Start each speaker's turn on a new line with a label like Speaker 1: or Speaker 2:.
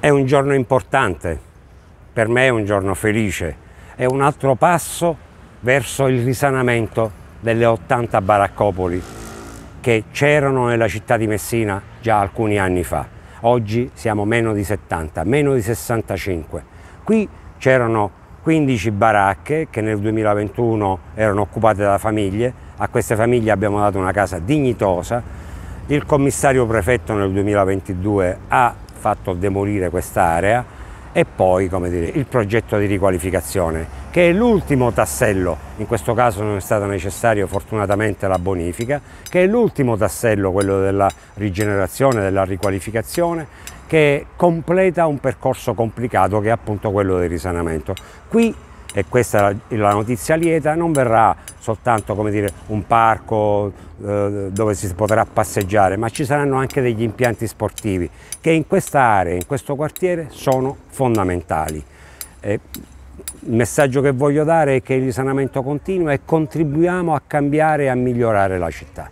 Speaker 1: È un giorno importante, per me è un giorno felice, è un altro passo verso il risanamento delle 80 baraccopoli che c'erano nella città di Messina già alcuni anni fa. Oggi siamo meno di 70, meno di 65. Qui c'erano 15 baracche che nel 2021 erano occupate da famiglie, a queste famiglie abbiamo dato una casa dignitosa, il commissario prefetto nel 2022 ha fatto demolire quest'area e poi dire, il progetto di riqualificazione che è l'ultimo tassello, in questo caso non è stata necessaria fortunatamente la bonifica, che è l'ultimo tassello quello della rigenerazione, della riqualificazione che completa un percorso complicato che è appunto quello del risanamento. Qui e questa è la notizia lieta, non verrà soltanto dire, un parco eh, dove si potrà passeggiare, ma ci saranno anche degli impianti sportivi che in questa area, in questo quartiere sono fondamentali. E il messaggio che voglio dare è che il risanamento continua e contribuiamo a cambiare e a migliorare la città.